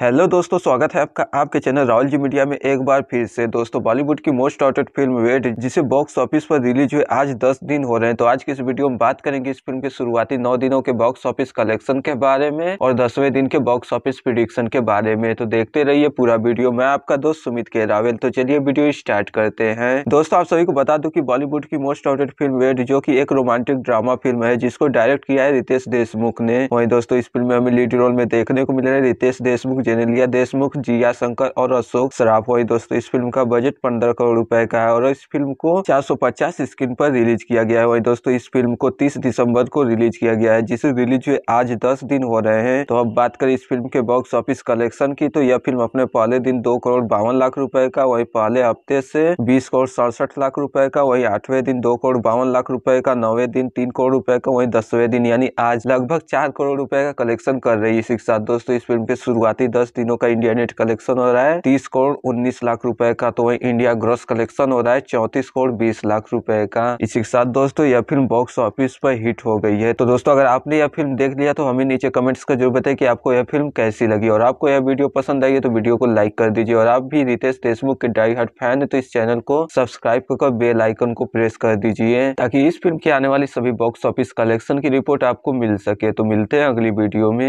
hello दोस्तों स्वागत है आपका आपके चैनल राहुल जी मीडिया में एक बार फिर से दोस्तों बॉलीवुड की मोस्ट ऑटेड फिल्म वेट जिसे बॉक्स ऑफिस पर रिलीज हुए आज 10 दिन हो रहे हैं तो आज की इस वीडियो में बात करेंगे इस फिल्म के शुरुआती 9 दिनों के बॉक्स ऑफिस कलेक्शन के बारे में और दसवें दिन के बॉक्स ऑफिस प्रिडिक्शन के बारे में तो देखते रहिए पूरा वीडियो मैं आपका दोस्त सुमित के रावल तो चलिए वीडियो स्टार्ट करते हैं दोस्तों आप सभी को बता दू की बॉलीवुड की मोस्ट ऑटेड फिल्म वेट जो की एक रोमांटिक ड्रामा फिल्म है जिसको डायरेक्ट किया है रितेश देशमुख ने वही दोस्तों इस फिल्म में हमें लीड रोल में देखने को मिल रहा है रितेश देशमुख जेनेलिया देशमुख जिया शंकर और अशोक सराफ हुई दोस्तों इस फिल्म का बजट पंद्रह करोड़ रुपए का है और इस फिल्म को चार स्क्रीन पर रिलीज किया गया है वही दोस्तों इस फिल्म को तीस दिसंबर को रिलीज किया गया है जिसे रिलीज हुए आज दस दिन हो रहे हैं तो अब बात करें इस फिल्म के बॉक्स ऑफिस कलेक्शन की तो यह फिल्म अपने पहले दिन दो करोड़ बावन लाख रुपए का वही पहले हफ्ते से बीस करोड़ सड़सठ लाख रुपए का वही आठवें दिन दो करोड़ बावन लाख रुपए का नौवे दिन तीन करोड़ रुपए का वही दसवें दिन यानी आज लगभग चार करोड़ रुपए का कलेक्शन कर रही है इसी के साथ दोस्तों इस फिल्म के शुरुआती दस दिनों का इंडिया नेट कलेक्शन हो रहा है तीस करोड़ उन्नीस लाख रुपए का तो वही इंडिया ग्रॉस कलेक्शन हो रहा है चौतीस करोड़ बीस लाख रुपए का इसी के साथ दोस्तों यह फिल्म बॉक्स ऑफिस पर हिट हो गई है तो दोस्तों अगर आपने यह फिल्म देख लिया तो हमें नीचे कमेंट्स का जरूर बताए की आपको यह फिल्म कैसी लगी और आपको यह वीडियो पसंद आई है तो वीडियो को लाइक कर दीजिए और आप भी रितेश देशमुख के डाई हार्ट फैन है तो इस चैनल को सब्सक्राइब कर बेल आइकन को प्रेस कर दीजिए ताकि इस फिल्म की आने वाली सभी बॉक्स ऑफिस कलेक्शन की रिपोर्ट आपको मिल सके तो मिलते हैं अगली वीडियो में